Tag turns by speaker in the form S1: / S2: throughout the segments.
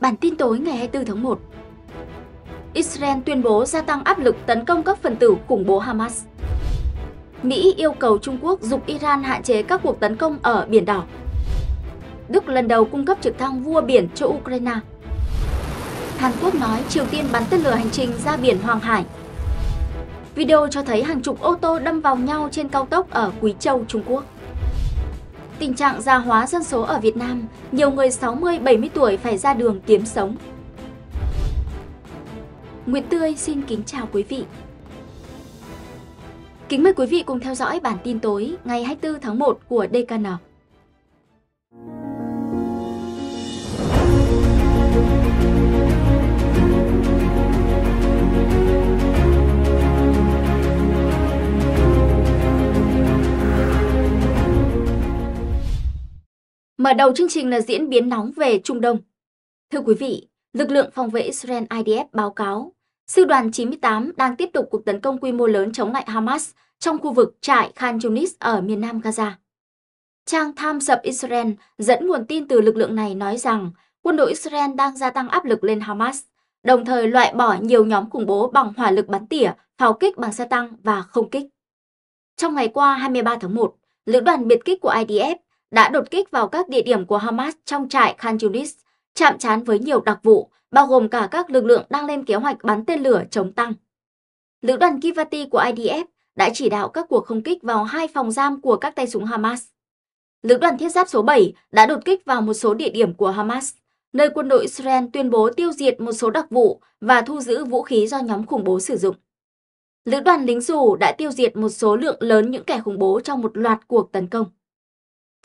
S1: Bản tin tối ngày 24 tháng 1 Israel tuyên bố gia tăng áp lực tấn công các phần tử khủng bố Hamas Mỹ yêu cầu Trung Quốc giúp Iran hạn chế các cuộc tấn công ở Biển Đỏ Đức lần đầu cung cấp trực thăng vua biển cho Ukraine Hàn Quốc nói Triều Tiên bắn tên lửa hành trình ra biển Hoàng Hải Video cho thấy hàng chục ô tô đâm vào nhau trên cao tốc ở Quý Châu, Trung Quốc Tình trạng già hóa dân số ở Việt Nam, nhiều người 60-70 tuổi phải ra đường kiếm sống. Nguyễn Tươi xin kính chào quý vị. Kính mời quý vị cùng theo dõi bản tin tối ngày 24 tháng 1 của DKN. Mở đầu chương trình là diễn biến nóng về Trung Đông. Thưa quý vị, lực lượng phòng vệ Israel IDF báo cáo, sư đoàn 98 đang tiếp tục cuộc tấn công quy mô lớn chống lại Hamas trong khu vực trại Khan Yunis ở miền nam Gaza. Trang tham dập Israel dẫn nguồn tin từ lực lượng này nói rằng quân đội Israel đang gia tăng áp lực lên Hamas, đồng thời loại bỏ nhiều nhóm khủng bố bằng hỏa lực bắn tỉa, pháo kích bằng xe tăng và không kích. Trong ngày qua 23 tháng 1, lữ đoàn biệt kích của IDF đã đột kích vào các địa điểm của Hamas trong trại Khan Yunis, chạm trán với nhiều đặc vụ, bao gồm cả các lực lượng đang lên kế hoạch bắn tên lửa chống tăng. Lữ đoàn Kivati của IDF đã chỉ đạo các cuộc không kích vào hai phòng giam của các tay súng Hamas. Lữ đoàn thiết giáp số 7 đã đột kích vào một số địa điểm của Hamas, nơi quân đội Israel tuyên bố tiêu diệt một số đặc vụ và thu giữ vũ khí do nhóm khủng bố sử dụng. Lữ đoàn lính dù đã tiêu diệt một số lượng lớn những kẻ khủng bố trong một loạt cuộc tấn công.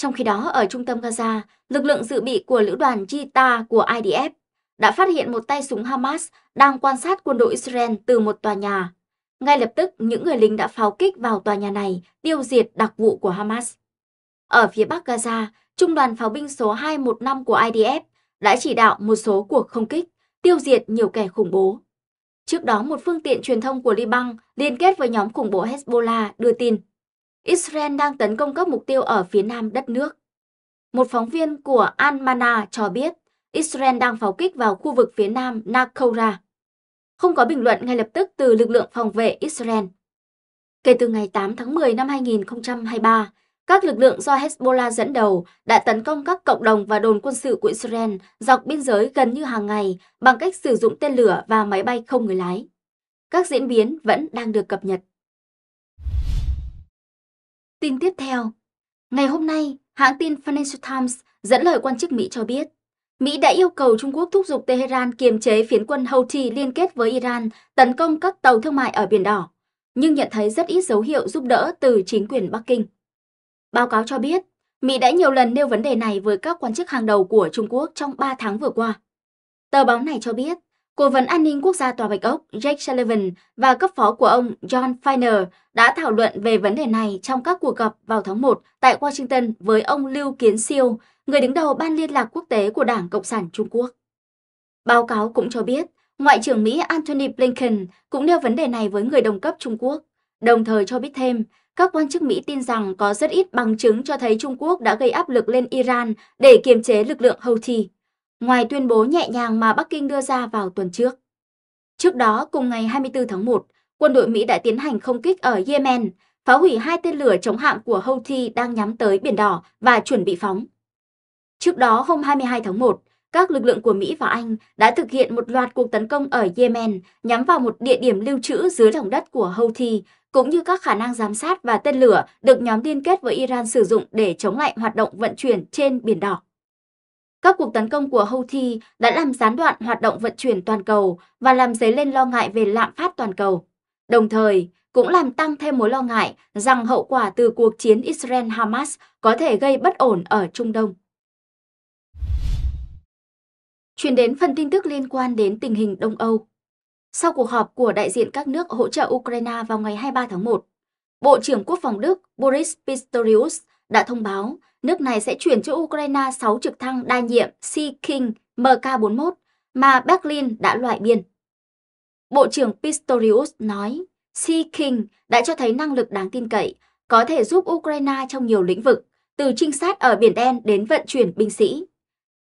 S1: Trong khi đó, ở trung tâm Gaza, lực lượng dự bị của lữ đoàn Jita của IDF đã phát hiện một tay súng Hamas đang quan sát quân đội Israel từ một tòa nhà. Ngay lập tức, những người lính đã pháo kích vào tòa nhà này, tiêu diệt đặc vụ của Hamas. Ở phía bắc Gaza, Trung đoàn pháo binh số 215 của IDF đã chỉ đạo một số cuộc không kích, tiêu diệt nhiều kẻ khủng bố. Trước đó, một phương tiện truyền thông của Liban liên kết với nhóm khủng bố Hezbollah đưa tin Israel đang tấn công các mục tiêu ở phía nam đất nước. Một phóng viên của Almana cho biết Israel đang pháo kích vào khu vực phía nam Nakora. Không có bình luận ngay lập tức từ lực lượng phòng vệ Israel. Kể từ ngày 8 tháng 10 năm 2023, các lực lượng do Hezbollah dẫn đầu đã tấn công các cộng đồng và đồn quân sự của Israel dọc biên giới gần như hàng ngày bằng cách sử dụng tên lửa và máy bay không người lái. Các diễn biến vẫn đang được cập nhật. Tin tiếp theo Ngày hôm nay, hãng tin Financial Times dẫn lời quan chức Mỹ cho biết, Mỹ đã yêu cầu Trung Quốc thúc giục Tehran kiềm chế phiến quân Houthi liên kết với Iran tấn công các tàu thương mại ở Biển Đỏ, nhưng nhận thấy rất ít dấu hiệu giúp đỡ từ chính quyền Bắc Kinh. Báo cáo cho biết, Mỹ đã nhiều lần nêu vấn đề này với các quan chức hàng đầu của Trung Quốc trong 3 tháng vừa qua. Tờ báo này cho biết, Cố vấn an ninh quốc gia Tòa Bạch Ốc Jake Sullivan và cấp phó của ông John Feiner đã thảo luận về vấn đề này trong các cuộc gặp vào tháng 1 tại Washington với ông Lưu Kiến Siêu, người đứng đầu Ban Liên lạc Quốc tế của Đảng Cộng sản Trung Quốc. Báo cáo cũng cho biết, Ngoại trưởng Mỹ Antony Blinken cũng nêu vấn đề này với người đồng cấp Trung Quốc, đồng thời cho biết thêm, các quan chức Mỹ tin rằng có rất ít bằng chứng cho thấy Trung Quốc đã gây áp lực lên Iran để kiềm chế lực lượng Houthi ngoài tuyên bố nhẹ nhàng mà Bắc Kinh đưa ra vào tuần trước. Trước đó, cùng ngày 24 tháng 1, quân đội Mỹ đã tiến hành không kích ở Yemen, phá hủy hai tên lửa chống hạm của Houthi đang nhắm tới Biển Đỏ và chuẩn bị phóng. Trước đó, hôm 22 tháng 1, các lực lượng của Mỹ và Anh đã thực hiện một loạt cuộc tấn công ở Yemen nhắm vào một địa điểm lưu trữ dưới lòng đất của Houthi, cũng như các khả năng giám sát và tên lửa được nhóm liên kết với Iran sử dụng để chống lại hoạt động vận chuyển trên Biển Đỏ. Các cuộc tấn công của Houthi đã làm gián đoạn hoạt động vận chuyển toàn cầu và làm dấy lên lo ngại về lạm phát toàn cầu. Đồng thời, cũng làm tăng thêm mối lo ngại rằng hậu quả từ cuộc chiến Israel-Hamas có thể gây bất ổn ở Trung Đông. Chuyển đến phần tin tức liên quan đến tình hình Đông Âu. Sau cuộc họp của đại diện các nước hỗ trợ Ukraine vào ngày 23 tháng 1, Bộ trưởng Quốc phòng Đức Boris Pistorius đã thông báo nước này sẽ chuyển cho Ukraine 6 trực thăng đa nhiệm Sea King Mk41 mà Berlin đã loại biên. Bộ trưởng Pistorius nói, Sea King đã cho thấy năng lực đáng tin cậy, có thể giúp Ukraine trong nhiều lĩnh vực, từ trinh sát ở Biển Đen đến vận chuyển binh sĩ.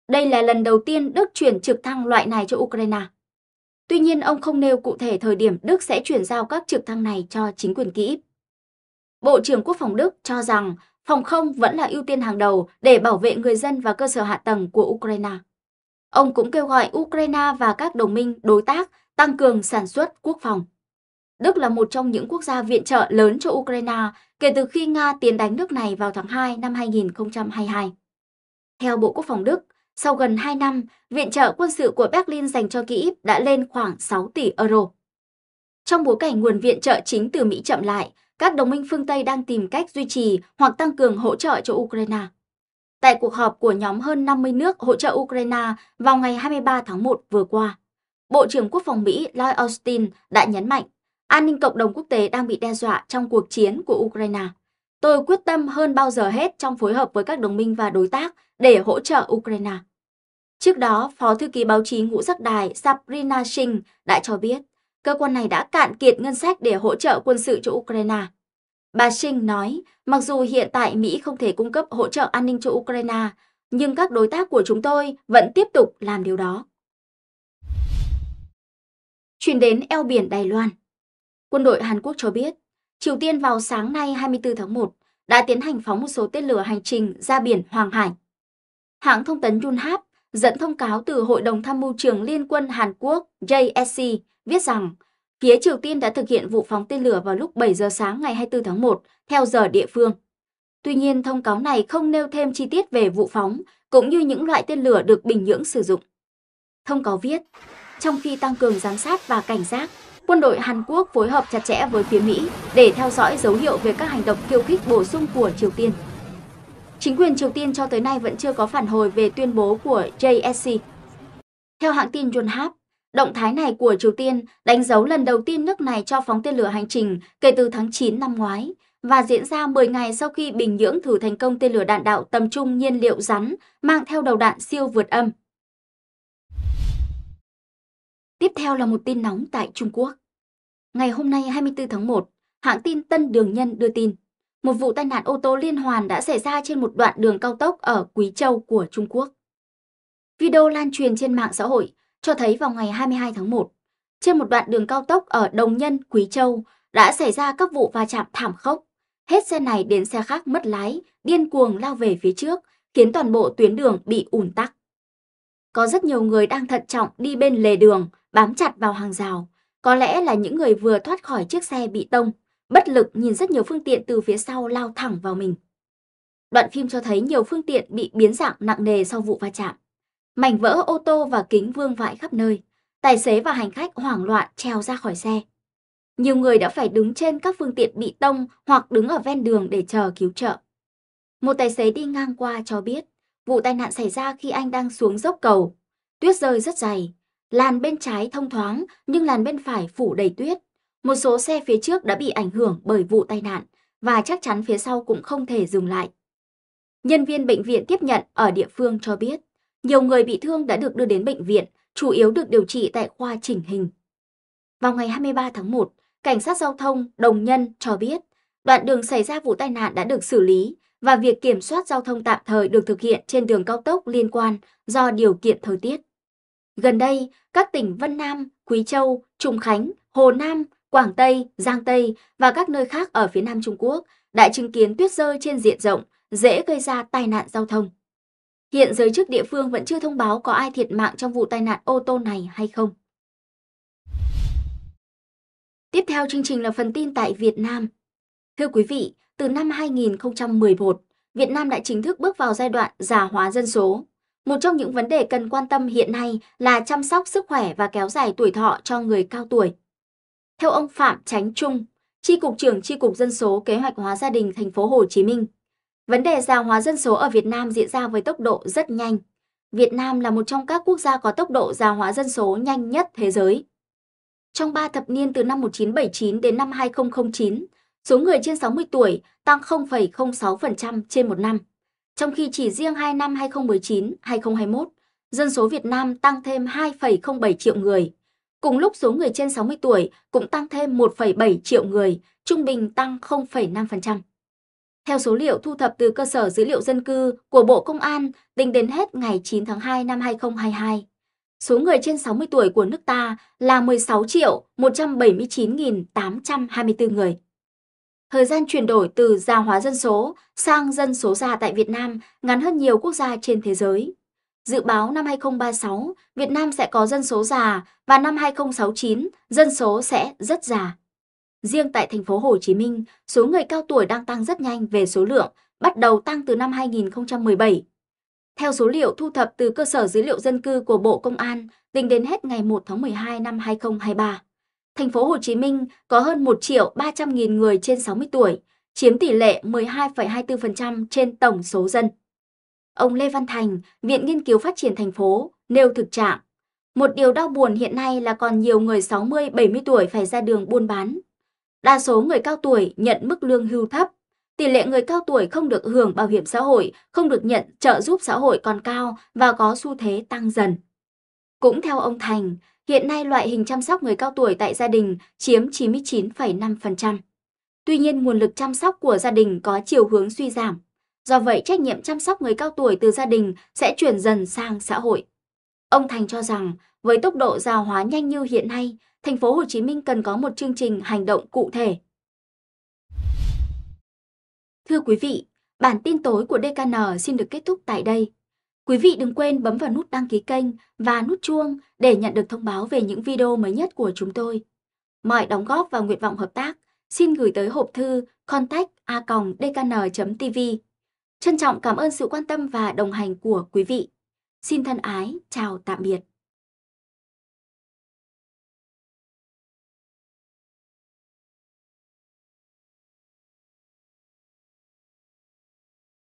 S1: Đây là lần đầu tiên Đức chuyển trực thăng loại này cho Ukraine. Tuy nhiên, ông không nêu cụ thể thời điểm Đức sẽ chuyển giao các trực thăng này cho chính quyền Kyiv. Bộ trưởng Quốc phòng Đức cho rằng phòng không vẫn là ưu tiên hàng đầu để bảo vệ người dân và cơ sở hạ tầng của Ukraine. Ông cũng kêu gọi Ukraine và các đồng minh, đối tác tăng cường sản xuất quốc phòng. Đức là một trong những quốc gia viện trợ lớn cho Ukraine kể từ khi Nga tiến đánh nước này vào tháng 2 năm 2022. Theo Bộ Quốc phòng Đức, sau gần 2 năm, viện trợ quân sự của Berlin dành cho Kyiv đã lên khoảng 6 tỷ euro. Trong bối cảnh nguồn viện trợ chính từ Mỹ chậm lại, các đồng minh phương Tây đang tìm cách duy trì hoặc tăng cường hỗ trợ cho Ukraine. Tại cuộc họp của nhóm hơn 50 nước hỗ trợ Ukraine vào ngày 23 tháng 1 vừa qua, Bộ trưởng Quốc phòng Mỹ Lloyd Austin đã nhấn mạnh an ninh cộng đồng quốc tế đang bị đe dọa trong cuộc chiến của Ukraine. Tôi quyết tâm hơn bao giờ hết trong phối hợp với các đồng minh và đối tác để hỗ trợ Ukraine. Trước đó, Phó Thư ký báo chí Ngũ sắc Đài Sabrina Singh đã cho biết cơ quan này đã cạn kiệt ngân sách để hỗ trợ quân sự cho Ukraine. Bà Singh nói, mặc dù hiện tại Mỹ không thể cung cấp hỗ trợ an ninh cho Ukraine, nhưng các đối tác của chúng tôi vẫn tiếp tục làm điều đó. Chuyển đến eo biển Đài Loan Quân đội Hàn Quốc cho biết, Triều Tiên vào sáng nay 24 tháng 1 đã tiến hành phóng một số tên lửa hành trình ra biển Hoàng Hải. Hãng thông tấn Yonhap dẫn thông cáo từ Hội đồng Tham mưu trưởng Liên quân Hàn Quốc JSC viết rằng phía Triều Tiên đã thực hiện vụ phóng tên lửa vào lúc 7 giờ sáng ngày 24 tháng 1 theo giờ địa phương. Tuy nhiên, thông cáo này không nêu thêm chi tiết về vụ phóng cũng như những loại tên lửa được Bình Nhưỡng sử dụng. Thông cáo viết, trong khi tăng cường giám sát và cảnh giác, quân đội Hàn Quốc phối hợp chặt chẽ với phía Mỹ để theo dõi dấu hiệu về các hành động khiêu khích bổ sung của Triều Tiên. Chính quyền Triều Tiên cho tới nay vẫn chưa có phản hồi về tuyên bố của JSC. Theo hãng tin Yonhap, động thái này của Triều Tiên đánh dấu lần đầu tiên nước này cho phóng tên lửa hành trình kể từ tháng 9 năm ngoái và diễn ra 10 ngày sau khi Bình Nhưỡng thử thành công tên lửa đạn đạo tầm trung nhiên liệu rắn mang theo đầu đạn siêu vượt âm. Tiếp theo là một tin nóng tại Trung Quốc. Ngày hôm nay 24 tháng 1, hãng tin Tân Đường Nhân đưa tin một vụ tai nạn ô tô liên hoàn đã xảy ra trên một đoạn đường cao tốc ở Quý Châu của Trung Quốc. Video lan truyền trên mạng xã hội cho thấy vào ngày 22 tháng 1, trên một đoạn đường cao tốc ở Đồng Nhân, Quý Châu đã xảy ra các vụ va chạm thảm khốc. Hết xe này đến xe khác mất lái, điên cuồng lao về phía trước, khiến toàn bộ tuyến đường bị ùn tắc. Có rất nhiều người đang thận trọng đi bên lề đường, bám chặt vào hàng rào. Có lẽ là những người vừa thoát khỏi chiếc xe bị tông bất lực nhìn rất nhiều phương tiện từ phía sau lao thẳng vào mình. Đoạn phim cho thấy nhiều phương tiện bị biến dạng nặng nề sau vụ va chạm. Mảnh vỡ ô tô và kính vương vãi khắp nơi, tài xế và hành khách hoảng loạn treo ra khỏi xe. Nhiều người đã phải đứng trên các phương tiện bị tông hoặc đứng ở ven đường để chờ cứu trợ. Một tài xế đi ngang qua cho biết, vụ tai nạn xảy ra khi anh đang xuống dốc cầu. Tuyết rơi rất dày, làn bên trái thông thoáng nhưng làn bên phải phủ đầy tuyết. Một số xe phía trước đã bị ảnh hưởng bởi vụ tai nạn và chắc chắn phía sau cũng không thể dừng lại. Nhân viên bệnh viện tiếp nhận ở địa phương cho biết, nhiều người bị thương đã được đưa đến bệnh viện, chủ yếu được điều trị tại khoa chỉnh hình. Vào ngày 23 tháng 1, Cảnh sát giao thông Đồng Nhân cho biết, đoạn đường xảy ra vụ tai nạn đã được xử lý và việc kiểm soát giao thông tạm thời được thực hiện trên đường cao tốc liên quan do điều kiện thời tiết. Gần đây, các tỉnh Vân Nam, Quý Châu, Trùng Khánh, Hồ Nam Quảng Tây, Giang Tây và các nơi khác ở phía Nam Trung Quốc đã chứng kiến tuyết rơi trên diện rộng, dễ gây ra tai nạn giao thông. Hiện giới chức địa phương vẫn chưa thông báo có ai thiệt mạng trong vụ tai nạn ô tô này hay không. Tiếp theo chương trình là phần tin tại Việt Nam. Thưa quý vị, từ năm 2011, Việt Nam đã chính thức bước vào giai đoạn già hóa dân số. Một trong những vấn đề cần quan tâm hiện nay là chăm sóc sức khỏe và kéo dài tuổi thọ cho người cao tuổi. Theo ông Phạm Tránh Trung, Tri cục trưởng Tri cục Dân số Kế hoạch hóa gia đình thành phố Hồ Chí Minh, vấn đề già hóa dân số ở Việt Nam diễn ra với tốc độ rất nhanh. Việt Nam là một trong các quốc gia có tốc độ già hóa dân số nhanh nhất thế giới. Trong 3 thập niên từ năm 1979 đến năm 2009, số người trên 60 tuổi tăng 0,06% trên một năm. Trong khi chỉ riêng 2 năm 2019-2021, dân số Việt Nam tăng thêm 2,07 triệu người. Cùng lúc số người trên 60 tuổi cũng tăng thêm 1,7 triệu người, trung bình tăng 0,5%. Theo số liệu thu thập từ cơ sở dữ liệu dân cư của Bộ Công an tính đến hết ngày 9 tháng 2 năm 2022, số người trên 60 tuổi của nước ta là 16 triệu 179.824 người. Thời gian chuyển đổi từ già hóa dân số sang dân số già tại Việt Nam ngắn hơn nhiều quốc gia trên thế giới. Dự báo năm 2036, Việt Nam sẽ có dân số già và năm 2069, dân số sẽ rất già. Riêng tại thành phố Hồ Chí Minh, số người cao tuổi đang tăng rất nhanh về số lượng, bắt đầu tăng từ năm 2017. Theo số liệu thu thập từ cơ sở dữ liệu dân cư của Bộ Công an, tính đến hết ngày 1 tháng 12 năm 2023, thành phố Hồ Chí Minh có hơn 1 triệu 300 nghìn người trên 60 tuổi, chiếm tỷ lệ 12,24% trên tổng số dân. Ông Lê Văn Thành, Viện Nghiên cứu Phát triển Thành phố, nêu thực trạng. Một điều đau buồn hiện nay là còn nhiều người 60-70 tuổi phải ra đường buôn bán. Đa số người cao tuổi nhận mức lương hưu thấp. Tỷ lệ người cao tuổi không được hưởng bảo hiểm xã hội, không được nhận trợ giúp xã hội còn cao và có xu thế tăng dần. Cũng theo ông Thành, hiện nay loại hình chăm sóc người cao tuổi tại gia đình chiếm 99,5%. Tuy nhiên, nguồn lực chăm sóc của gia đình có chiều hướng suy giảm. Do vậy, trách nhiệm chăm sóc người cao tuổi từ gia đình sẽ chuyển dần sang xã hội. Ông Thành cho rằng, với tốc độ già hóa nhanh như hiện nay, thành phố Hồ Chí Minh cần có một chương trình hành động cụ thể. Thưa quý vị, bản tin tối của DKN xin được kết thúc tại đây. Quý vị đừng quên bấm vào nút đăng ký kênh và nút chuông để nhận được thông báo về những video mới nhất của chúng tôi. Mọi đóng góp và nguyện vọng hợp tác xin gửi tới hộp thư contact a dkn tv Trân trọng cảm ơn sự quan tâm và đồng hành của quý vị. Xin thân ái, chào tạm biệt.